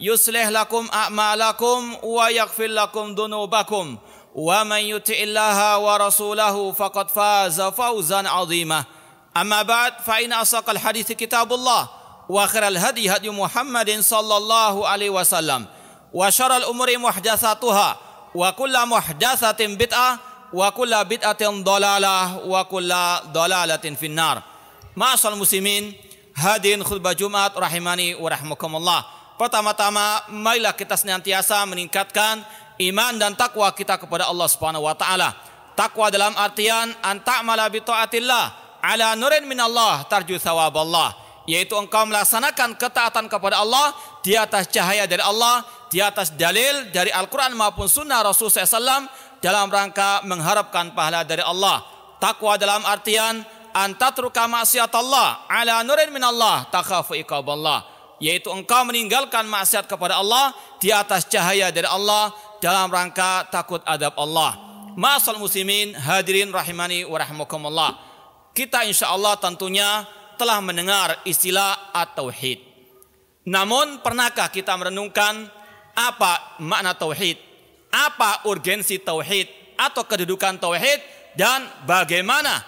يصلح لكم أعمالكم ويغفر لكم ذنوبكم ومن يطع الله ورسوله فقد فاز فوزا عظيما أما بعد فإن أصدق الحديث كتاب الله وخير الهدي هدي محمد صلى الله عليه وسلم وشر الأمور محدثاتها وكل محدثة بدعة وكل بدعة ضلالة وكل ضلالة في النار معاشر المسلمين هذه خطبة جمعة رحماني ورحمكم الله Pertama-tama marilah kita senantiasa meningkatkan iman dan takwa kita kepada Allah Subhanahu wa taala. Takwa dalam artian antamala bi taatillah ala nurin min Allah tarju Allah, yaitu engkau melaksanakan ketaatan kepada Allah di atas cahaya dari Allah, di atas dalil dari Al-Qur'an maupun sunnah Rasul SAW dalam rangka mengharapkan pahala dari Allah. Takwa dalam artian antatruka maksiat Allah ala nurin min Allah takhafu iqaballah yaitu engkau meninggalkan maksiat kepada Allah di atas cahaya dari Allah dalam rangka takut adab Allah. Masal muslimin hadirin rahimani wa Kita insya Allah tentunya telah mendengar istilah at-tauhid. Namun pernahkah kita merenungkan apa makna tauhid? Apa urgensi tauhid atau kedudukan tauhid dan bagaimana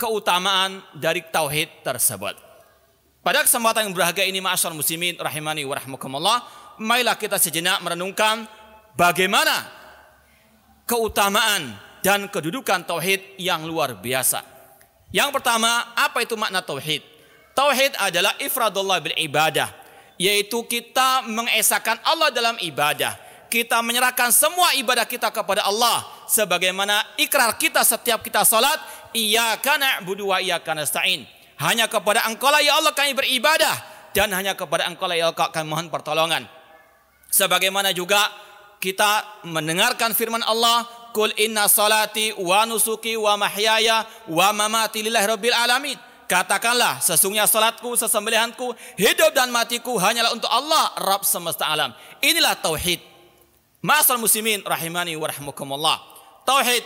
keutamaan dari tauhid tersebut? Pada kesempatan yang berharga ini ma'asyar muslimin rahimani wa rahmukumullah, mailah kita sejenak merenungkan bagaimana keutamaan dan kedudukan tauhid yang luar biasa. Yang pertama, apa itu makna tauhid? Tauhid adalah ifradullah bil ibadah, yaitu kita mengesahkan Allah dalam ibadah. Kita menyerahkan semua ibadah kita kepada Allah sebagaimana ikrar kita setiap kita salat, iyyaka na'budu wa iyyaka nasta'in. Hanya kepada engkau lah ya Allah kami beribadah. Dan hanya kepada engkau lah ya Allah kami mohon pertolongan. Sebagaimana juga kita mendengarkan firman Allah. Kul inna salati wa nusuki wa mahyaya wa mamati lillahi rabbil alamin. Katakanlah, sesungguhnya salatku, sesembelihanku, hidup dan matiku hanyalah untuk Allah, Rabb semesta alam. Inilah tauhid. Masal muslimin rahimani wa rahmukumullah. Tauhid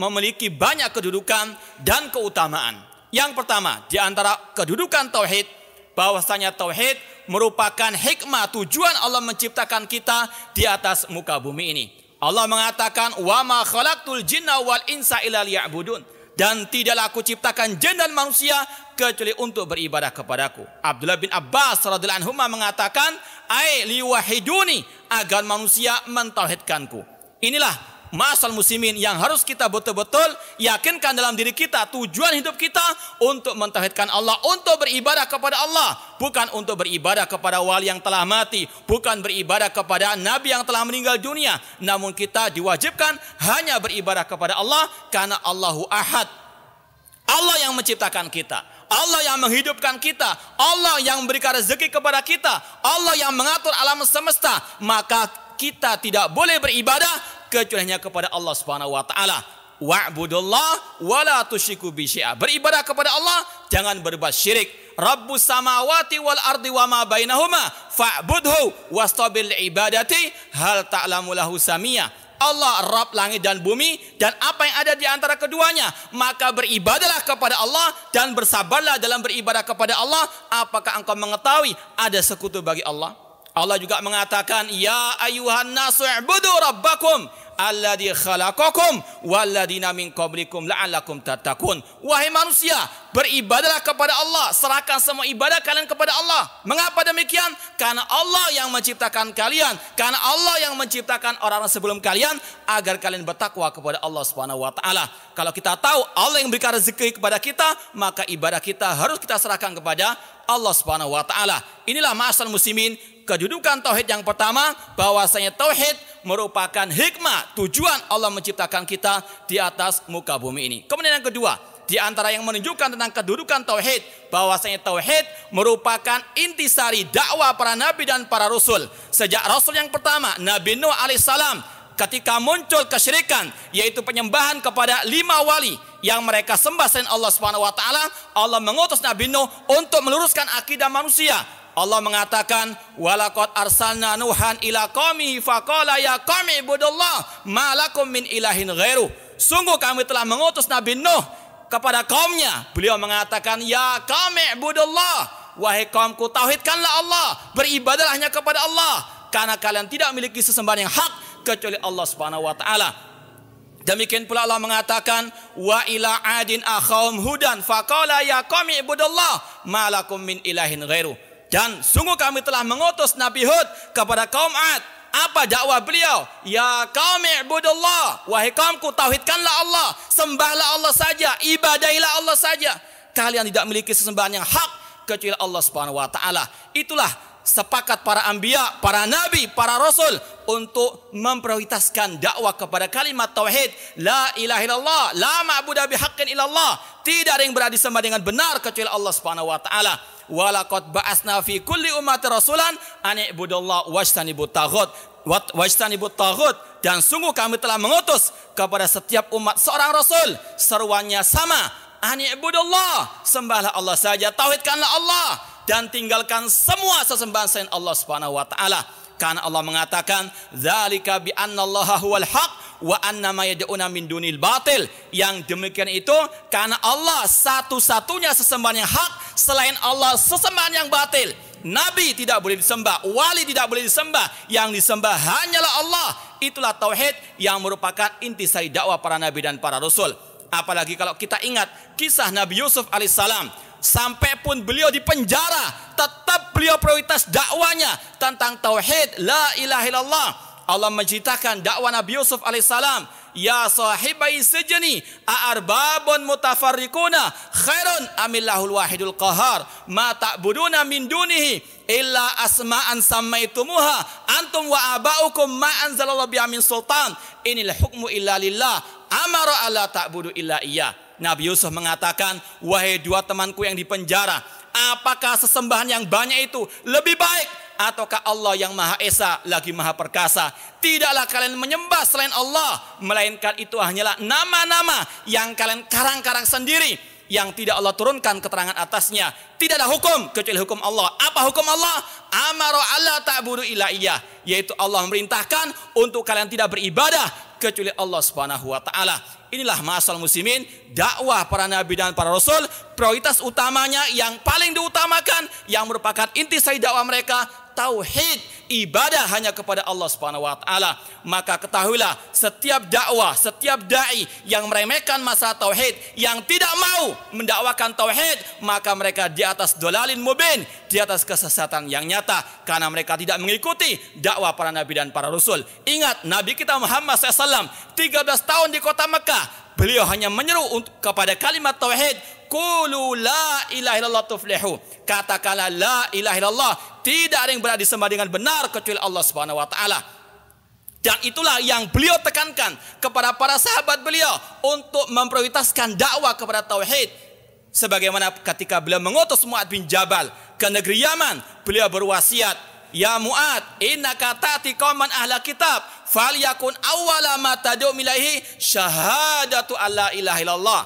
memiliki banyak kedudukan dan keutamaan. Yang pertama, di antara kedudukan tauhid, bahwasanya tauhid merupakan hikmah tujuan Allah menciptakan kita di atas muka bumi ini. Allah mengatakan, "Wa ma khalaqtul jinna wal insa illa liya'budun." Dan tidaklah aku ciptakan jin dan manusia kecuali untuk beribadah kepadaku. Abdullah bin Abbas radhiyallahu anhu mengatakan, "Ai liwahiduni agar manusia mentauhidkanku." Inilah masal muslimin yang harus kita betul-betul yakinkan dalam diri kita tujuan hidup kita untuk mentauhidkan Allah, untuk beribadah kepada Allah, bukan untuk beribadah kepada wali yang telah mati, bukan beribadah kepada nabi yang telah meninggal dunia, namun kita diwajibkan hanya beribadah kepada Allah karena Allahu Ahad. Allah yang menciptakan kita, Allah yang menghidupkan kita, Allah yang memberikan rezeki kepada kita, Allah yang mengatur alam semesta, maka kita tidak boleh beribadah kecuali hanya kepada Allah Subhanahu wa taala. Wa'budullah wa la tusyriku bi Beribadah kepada Allah, jangan berbuat syirik. Rabbus samawati wal ardi wa ma bainahuma fa'budhu wastabil ibadati hal ta'lamu lahu samia. Allah Rabb langit dan bumi dan apa yang ada di antara keduanya maka beribadalah kepada Allah dan bersabarlah dalam beribadah kepada Allah apakah engkau mengetahui ada sekutu bagi Allah Allah juga mengatakan, Ya ayuhan nasu i'budu rabbakum alladhi khalaqakum Walladina min qablikum la'allakum tattaqun. Wahai manusia, beribadalah kepada Allah, serahkan semua ibadah kalian kepada Allah. Mengapa demikian? Karena Allah yang menciptakan kalian, karena Allah yang menciptakan orang-orang sebelum kalian agar kalian bertakwa kepada Allah Subhanahu wa taala. Kalau kita tahu Allah yang berikan rezeki kepada kita, maka ibadah kita harus kita serahkan kepada Allah Subhanahu wa taala. Inilah masal muslimin kedudukan tauhid yang pertama bahwasanya tauhid merupakan hikmah tujuan Allah menciptakan kita di atas muka bumi ini. Kemudian yang kedua, di antara yang menunjukkan tentang kedudukan tauhid bahwasanya tauhid merupakan intisari dakwah para nabi dan para rasul sejak rasul yang pertama Nabi Nuh alaihissalam ketika muncul kesyirikan yaitu penyembahan kepada lima wali yang mereka sembah selain Allah Subhanahu wa taala, Allah mengutus Nabi Nuh untuk meluruskan akidah manusia. Allah mengatakan walaqad arsalna nuhan ila qaumi faqala ya qaumi budullah malakum min ilahin ghairu. Sungguh kami telah mengutus Nabi Nuh kepada kaumnya. Beliau mengatakan ya qaumi budullah wahai kaumku tauhidkanlah Allah, beribadahlah hanya kepada Allah karena kalian tidak memiliki sesembahan yang hak kecuali Allah Subhanahu wa taala. Demikian pula Allah mengatakan wa ila adin akhawm hudan faqala ya qaumi ibudullah malakum min ilahin ghairu. Dan sungguh kami telah mengutus Nabi Hud kepada kaum Ad. Apa dakwah beliau? Ya kaum ibudullah. wahai kaumku tauhidkanlah Allah, sembahlah Allah saja, ibadahilah Allah saja. Kalian tidak memiliki sesembahan yang hak kecuali Allah Subhanahu wa taala. Itulah sepakat para ambia, para nabi, para rasul untuk memprioritaskan dakwah kepada kalimat tauhid la ilaha illallah, la ma'budu bihaqqin illallah. Tidak ada yang berada sembah dengan benar kecuali Allah Subhanahu wa taala. Walaqad ba'asna fi kulli ummati rasulan an ibudallaha wajtanibut taghut wajtanibut taghut dan sungguh kami telah mengutus kepada setiap umat seorang rasul seruannya sama an ibudullah sembahlah Allah saja tauhidkanlah Allah dan tinggalkan semua sesembahan selain Allah Subhanahu wa taala. Karena Allah mengatakan, zalika bi annallaha huwal haq wa anna yad'una min dunil batil." Yang demikian itu karena Allah satu-satunya sesembahan yang hak selain Allah sesembahan yang batil. Nabi tidak boleh disembah, wali tidak boleh disembah, yang disembah hanyalah Allah. Itulah tauhid yang merupakan inti sari dakwah para nabi dan para rasul. Apalagi kalau kita ingat kisah Nabi Yusuf alaihissalam sampai pun beliau di penjara tetap beliau prioritas dakwanya tentang tauhid la ilaha illallah Allah menciptakan dakwah Nabi Yusuf alaihissalam ya sahibai sejeni a'arbabun mutafarriquna khairun amillahul wahidul qahar ma ta'buduna min dunihi illa asma'an sammaitumuha antum wa aba'ukum ma anzalallahu biha sultan inil hukmu illa lillah amara alla ta'budu illa iyyah Nabi Yusuf mengatakan, wahai dua temanku yang dipenjara, apakah sesembahan yang banyak itu lebih baik ataukah Allah yang Maha Esa lagi Maha Perkasa? Tidaklah kalian menyembah selain Allah, melainkan itu hanyalah nama-nama yang kalian karang-karang sendiri yang tidak Allah turunkan keterangan atasnya. Tidak ada hukum kecuali hukum Allah. Apa hukum Allah? Amaro Allah ta'budu ilaiyah. Yaitu Allah memerintahkan untuk kalian tidak beribadah kecuali Allah Subhanahu wa taala. Inilah masal muslimin, dakwah para nabi dan para rasul, prioritas utamanya yang paling diutamakan yang merupakan inti dari dakwah mereka tauhid ibadah hanya kepada Allah Subhanahu wa taala. Maka ketahuilah setiap dakwah, setiap dai yang meremehkan masa tauhid, yang tidak mau mendakwakan tauhid, maka mereka di atas dolalin mubin, di atas kesesatan yang nyata karena mereka tidak mengikuti dakwah para nabi dan para rasul. Ingat Nabi kita Muhammad SAW 13 tahun di kota Mekah, beliau hanya menyeru kepada kalimat tauhid Kulu la ilaha illallah tuflihu. Katakanlah la ilaha illallah. Tidak ada yang berada disembah dengan benar kecuali Allah Subhanahu wa taala. Dan itulah yang beliau tekankan kepada para sahabat beliau untuk memprioritaskan dakwah kepada tauhid. Sebagaimana ketika beliau mengutus Mu'ad bin Jabal ke negeri Yaman, beliau berwasiat, "Ya Mu'ad, innaka ta'ti qauman ahla kitab, falyakun awwala ma tad'u ilaihi syahadatu alla ilaha illallah."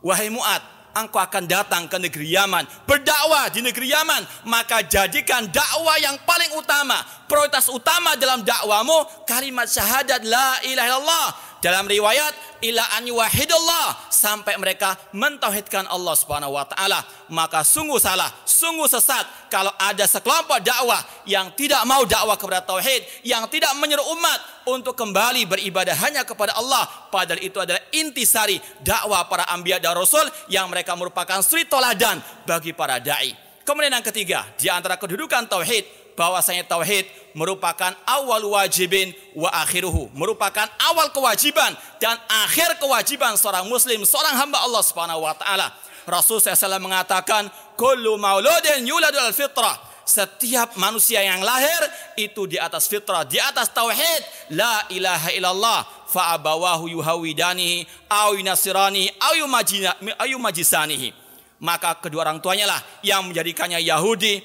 Wahai Mu'ad, engkau akan datang ke negeri Yaman. Berdakwah di negeri Yaman, maka jadikan dakwah yang paling utama, prioritas utama dalam dakwamu kalimat syahadat la ilaha illallah dalam riwayat ila an yuwahidullah sampai mereka mentauhidkan Allah Subhanahu wa taala. Maka sungguh salah, sungguh sesat kalau ada sekelompok dakwah yang tidak mau dakwah kepada tauhid, yang tidak menyeru umat untuk kembali beribadah hanya kepada Allah. Padahal itu adalah intisari dakwah para anbiya dan rasul yang mereka merupakan suri toladan bagi para dai. Kemudian yang ketiga, di antara kedudukan tauhid bahwasanya tauhid merupakan awal wajibin wa akhiruhu, merupakan awal kewajiban dan akhir kewajiban seorang muslim, seorang hamba Allah Subhanahu wa taala. Rasul SAW mengatakan, "Kullu mauludin yuladu al fitrah." Setiap manusia yang lahir itu di atas fitrah, di atas tauhid, la ilaha illallah, fa abawahu yuhawidani au yunasirani au yumajisanihi. Maka kedua orang tuanya lah yang menjadikannya Yahudi,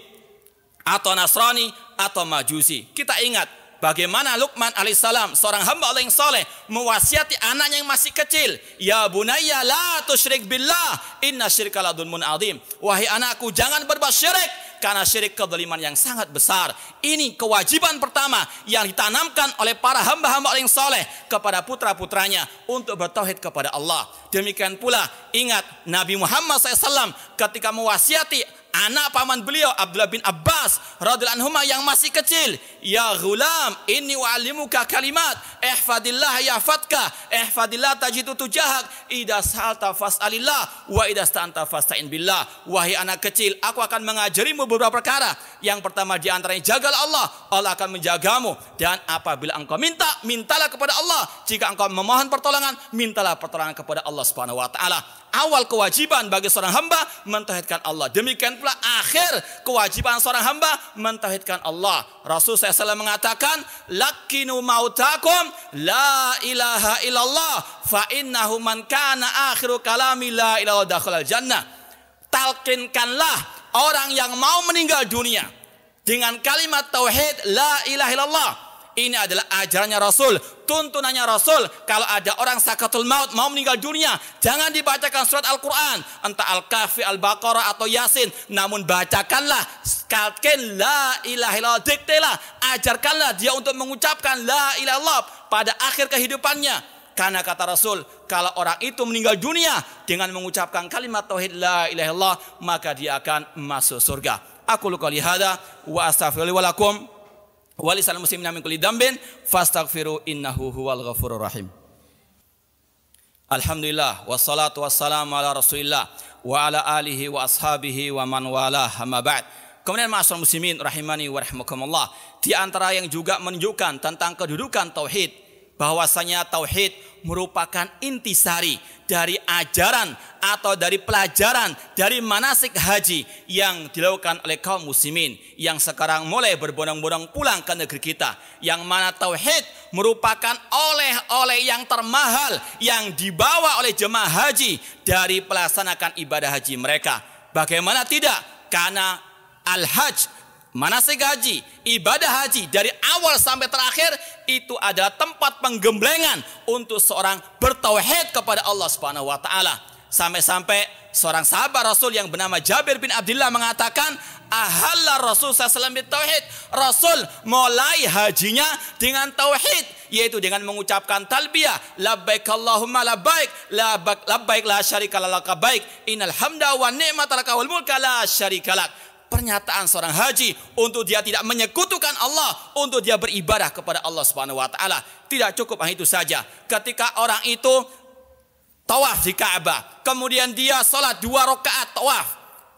atau Nasrani atau Majusi. Kita ingat bagaimana Luqman alaihissalam seorang hamba Allah yang soleh mewasiati anaknya yang masih kecil. Ya bunayya la tusyrik billah inna syirka ladunmun adzim." Wahai anakku jangan berbuat syirik karena syirik kezaliman yang sangat besar. Ini kewajiban pertama yang ditanamkan oleh para hamba-hamba yang soleh kepada putra-putranya untuk bertauhid kepada Allah. Demikian pula ingat Nabi Muhammad SAW ketika mewasiati anak paman beliau Abdullah bin Abbas radhiyallahu anhu yang masih kecil ya gulam wa alimuka kalimat ihfadillah yahfadka ihfadillah tajidu tujahak idza salta fas'alillah wa idza sta'anta fasta'in billah wahai anak kecil aku akan mengajarimu beberapa perkara yang pertama di antaranya jagalah Allah. Allah akan menjagamu. Dan apabila engkau minta, mintalah kepada Allah. Jika engkau memohon pertolongan, mintalah pertolongan kepada Allah Subhanahu wa taala. Awal kewajiban bagi seorang hamba mentauhidkan Allah. Demikian pula akhir kewajiban seorang hamba mentauhidkan Allah. Rasul SAW mengatakan, "Lakinu mautakum la ilaha illallah fa innahu man kana akhiru kalami la ilaha dakhala jannah." Talkinkanlah orang yang mau meninggal dunia dengan kalimat tauhid la ilaha illallah ini adalah ajarannya Rasul, tuntunannya Rasul. Kalau ada orang sakatul maut mau meninggal dunia, jangan dibacakan surat Al-Quran. Entah Al-Kahfi, Al-Baqarah, atau Yasin. Namun bacakanlah, kalkin la ilaha illallah. Diktelah, ajarkanlah dia untuk mengucapkan la ilaha illallah pada akhir kehidupannya karena kata Rasul, kalau orang itu meninggal dunia dengan mengucapkan kalimat tauhid la ilaha illallah, maka dia akan masuk surga. Aku luka lihada wa astaghfirullahi wa lakum wa lisal muslimina min kulli dambin fastaghfiru innahu huwal ghafurur rahim. Alhamdulillah wassalatu wassalamu ala Rasulillah wa ala alihi wa ashabihi wa man wala amma ba'd. Kemudian ma'asyiral muslimin rahimani wa rahmukumullah. Di antara yang juga menunjukkan tentang kedudukan tauhid bahwasanya tauhid merupakan intisari dari ajaran atau dari pelajaran dari manasik haji yang dilakukan oleh kaum muslimin yang sekarang mulai berbondong-bondong pulang ke negeri kita yang mana tauhid merupakan oleh-oleh yang termahal yang dibawa oleh jemaah haji dari pelaksanaan ibadah haji mereka bagaimana tidak karena al-hajj manasik haji, ibadah haji dari awal sampai terakhir itu adalah tempat penggemblengan untuk seorang bertauhid kepada Allah Subhanahu wa taala. Sampai-sampai seorang sahabat Rasul yang bernama Jabir bin Abdullah mengatakan, "Ahalla Rasul sallallahu tauhid." Rasul mulai hajinya dengan tauhid, yaitu dengan mengucapkan talbiyah, labbaik Allahumma labbaik, labbaik labbaik la syarika lak baik, innal hamda wa ni'mata wal mulka la syarika lak pernyataan seorang haji untuk dia tidak menyekutukan Allah, untuk dia beribadah kepada Allah Subhanahu wa taala. Tidak cukup hanya itu saja. Ketika orang itu tawaf di Ka'bah, kemudian dia salat dua rakaat tawaf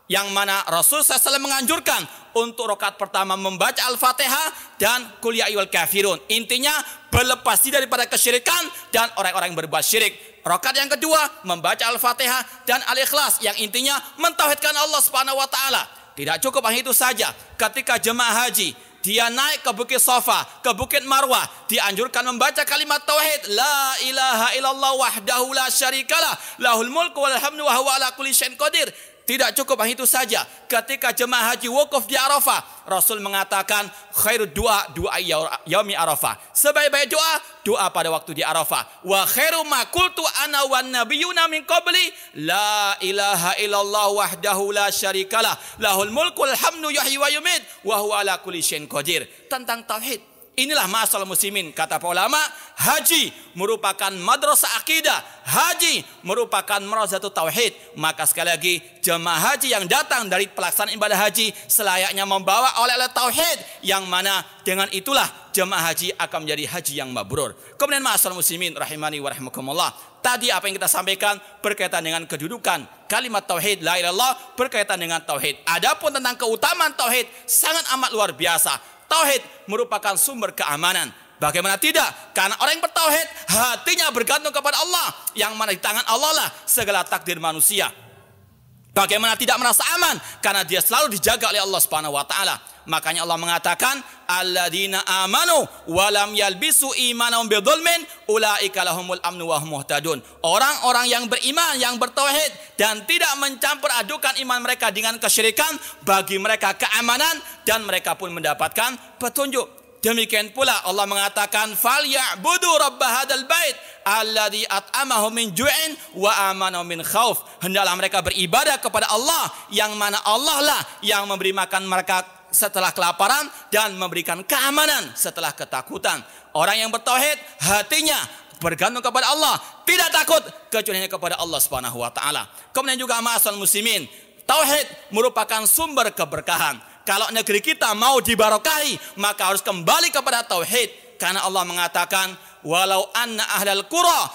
yang mana Rasul SAW menganjurkan untuk rokat pertama membaca Al-Fatihah dan kuliah ya iwal kafirun. Intinya berlepas diri daripada kesyirikan dan orang-orang yang berbuat syirik. Rokat yang kedua membaca Al-Fatihah dan Al-Ikhlas yang intinya mentauhidkan Allah Subhanahu wa taala. Tidak cukup hanya itu saja. Ketika jemaah haji, dia naik ke Bukit Sofa, ke Bukit Marwah, dianjurkan membaca kalimat tauhid, la ilaha illallah wahdahu la syarikalah, lahul mulku walhamdu wa huwa ala kulli syai'in qadir. Tidak cukup itu saja. Ketika jemaah haji wukuf di Arafah, Rasul mengatakan khairu doa doa yaumi Arafah. Sebaik-baik doa doa pada waktu di Arafah. Wa khairu ma qultu ana wan nabiyuna min qabli la ilaha illallah wahdahu la syarikalah lahul mulkul alhamdu yuhyi wa yumit wa huwa ala kulli syai'in qadir. Tentang tauhid Inilah masal muslimin kata para ulama, haji merupakan madrasah akidah, haji merupakan marzatul tauhid. Maka sekali lagi jemaah haji yang datang dari pelaksanaan ibadah haji selayaknya membawa oleh-oleh tauhid yang mana dengan itulah jemaah haji akan menjadi haji yang mabrur. Kemudian masal muslimin rahimani wa rahimakumullah. Tadi apa yang kita sampaikan berkaitan dengan kedudukan kalimat tauhid la ilallah berkaitan dengan tauhid. Adapun tentang keutamaan tauhid sangat amat luar biasa Tauhid merupakan sumber keamanan. Bagaimana tidak? Karena orang yang bertauhid hatinya bergantung kepada Allah. Yang mana di tangan Allah lah segala takdir manusia. Bagaimana tidak merasa aman? Karena dia selalu dijaga oleh Allah Subhanahu wa taala. Makanya Allah mengatakan alladzina amanu walam yalbisu imanahum bidzulmin ulaika lahumul amnu wa hum muhtadun. Orang-orang yang beriman yang bertauhid dan tidak mencampur adukan iman mereka dengan kesyirikan bagi mereka keamanan dan mereka pun mendapatkan petunjuk. Demikian pula Allah mengatakan fal ya'budu rabb hadzal bait alladzi at'amahum min ju'in wa amanu min khauf. Hendaklah mereka beribadah kepada Allah yang mana Allah lah yang memberi makan mereka setelah kelaparan dan memberikan keamanan setelah ketakutan. Orang yang bertauhid hatinya bergantung kepada Allah, tidak takut kecuali kepada Allah Subhanahu wa taala. Kemudian juga ma'asal muslimin, tauhid merupakan sumber keberkahan. Kalau negeri kita mau dibarokahi, maka harus kembali kepada tauhid. Karena Allah mengatakan, walau anna ahlal qura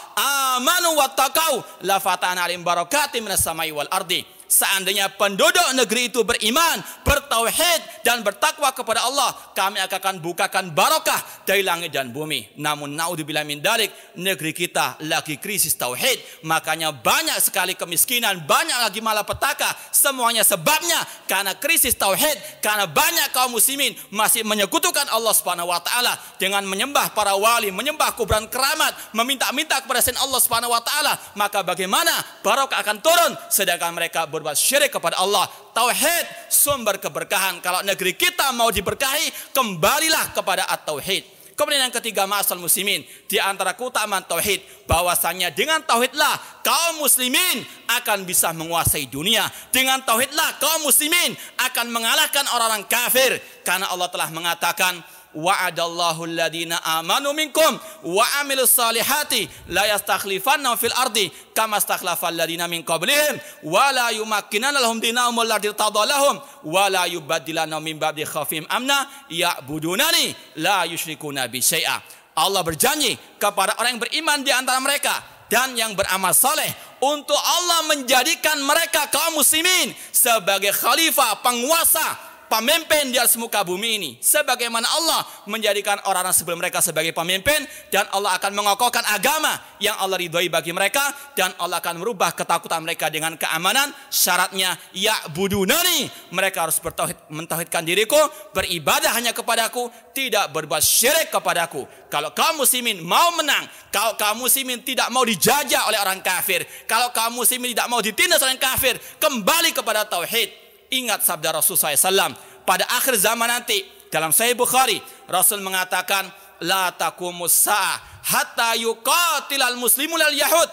amanu wattaqau la fatana alim barakatim minas samai wal ardi. Seandainya penduduk negeri itu beriman, bertauhid dan bertakwa kepada Allah, kami akan bukakan barokah dari langit dan bumi. Namun naudzubillah min dalik, negeri kita lagi krisis tauhid, makanya banyak sekali kemiskinan, banyak lagi malapetaka. Semuanya sebabnya karena krisis tauhid, karena banyak kaum muslimin masih menyekutukan Allah Subhanahu wa taala dengan menyembah para wali, menyembah kuburan keramat, meminta-minta kepada sen Allah Subhanahu wa taala. Maka bagaimana barokah akan turun sedangkan mereka ber berbuat syirik kepada Allah. Tauhid sumber keberkahan. Kalau negeri kita mau diberkahi, kembalilah kepada at-tauhid. Kemudian yang ketiga masal muslimin. Di antara keutamaan tauhid. bahwasanya dengan tauhidlah kaum muslimin akan bisa menguasai dunia. Dengan tauhidlah kaum muslimin akan mengalahkan orang-orang kafir. Karena Allah telah mengatakan wa'adallahu alladhina amanu minkum wa amilus salihati la yastakhlifanna fil ardi kama stakhlafa alladhina min qablihim wa la yumakkinana lahum dinahum alladhi tadallahum wa la yubaddilana min ba'di khafim amna ya'budunani la yushrikuna bi syai'a Allah berjanji kepada orang yang beriman di antara mereka dan yang beramal saleh untuk Allah menjadikan mereka kaum muslimin sebagai khalifah penguasa pemimpin di atas muka bumi ini. Sebagaimana Allah menjadikan orang-orang sebelum mereka sebagai pemimpin dan Allah akan mengokohkan agama yang Allah ridhoi bagi mereka dan Allah akan merubah ketakutan mereka dengan keamanan. Syaratnya ya budunani. Mereka harus bertauhid, mentauhidkan diriku, beribadah hanya kepadaku, tidak berbuat syirik kepadaku. Kalau kamu muslimin mau menang, kalau kamu muslimin tidak mau dijajah oleh orang kafir, kalau kamu muslimin tidak mau ditindas oleh kafir, kembali kepada tauhid Ingat sabda Rasul SAW. Pada akhir zaman nanti, dalam Sahih Bukhari, Rasul mengatakan, La takumus sa'ah hatta yuqatilal muslimul yahud.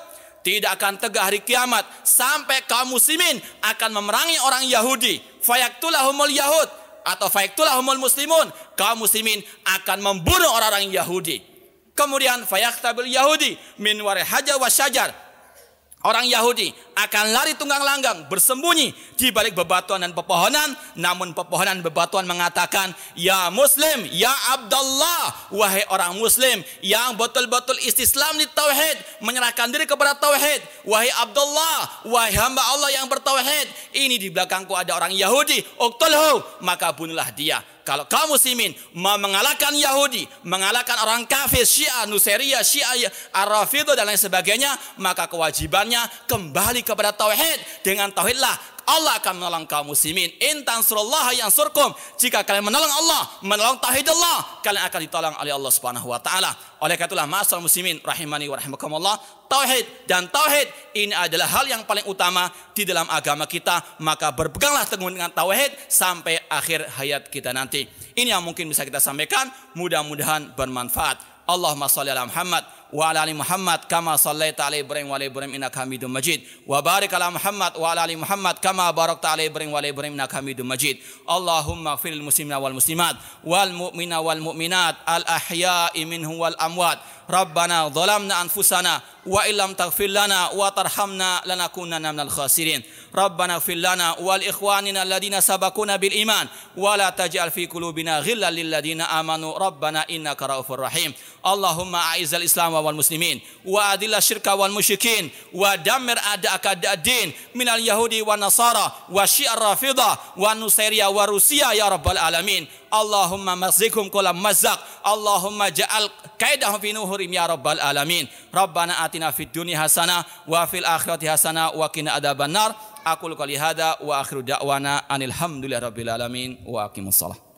Tidak akan tegak hari kiamat sampai kaum muslimin akan memerangi orang Yahudi. Fayaktulahumul Yahud atau fayaktulahumul muslimun. Kaum muslimin akan membunuh orang-orang Yahudi. Kemudian fayaktabil Yahudi min wari hajar wa syajar. Orang Yahudi akan lari tunggang langgang bersembunyi di balik bebatuan dan pepohonan. Namun pepohonan dan bebatuan mengatakan, Ya Muslim, Ya Abdullah, wahai orang Muslim yang betul-betul istislam di Tauhid, menyerahkan diri kepada Tauhid. Wahai Abdullah, wahai hamba Allah yang bertauhid, ini di belakangku ada orang Yahudi, Uktulhu, maka bunuhlah dia. Kalau kaum muslimin mau mengalahkan Yahudi, mengalahkan orang kafir, Syiah, Nusairiyah, Syiah, Arafidah dan lain sebagainya, maka kewajibannya kembali kepada tauhid, dengan tauhidlah Allah akan menolong kaum muslimin. Intan surullah yang surkum. Jika kalian menolong Allah, menolong tauhid Allah, kalian akan ditolong oleh Allah Subhanahu wa taala. Oleh katulah masal muslimin rahimani wa rahimakumullah, tauhid dan tauhid ini adalah hal yang paling utama di dalam agama kita, maka berpeganglah teguh dengan tauhid sampai akhir hayat kita nanti. Ini yang mungkin bisa kita sampaikan, mudah-mudahan bermanfaat. Allahumma salli ala Muhammad وعلى ال محمد كما صليت على ابراهيم وعلى ابراهيم انك حميد مجيد وبارك على محمد وعلى ال محمد كما باركت على ابراهيم وعلى ابراهيم انك حميد مجيد اللهم اغفر للمسلمين والمسلمات والمؤمنين والمؤمنات الاحياء منهم والاموات ربنا ظلمنا انفسنا وان لم تغفر لنا وترحمنا لنكونن من الخاسرين ربنا اغفر لنا ولإخواننا الذين سبقونا بالإيمان ولا تجعل في قلوبنا غلا للذين آمنوا ربنا إنك رؤوف رحيم اللهم أعز الإسلام والمسلمين وأذل الشرك والمشركين ودمر أعداءك الدين من اليهود والنصارى والشيعة الرافضة والنصيرية وروسيا يا رب العالمين اللهم مزقهم كل مزق اللهم جعل كيدهم في نهرهم يا رب العالمين ربنا آتنا في الدنيا حسنة وفي الآخرة حسنة وقنا عذاب النار Aku lukali hada wa akhiru da'wana anilhamdulillah rabbil alamin wa aqimussalah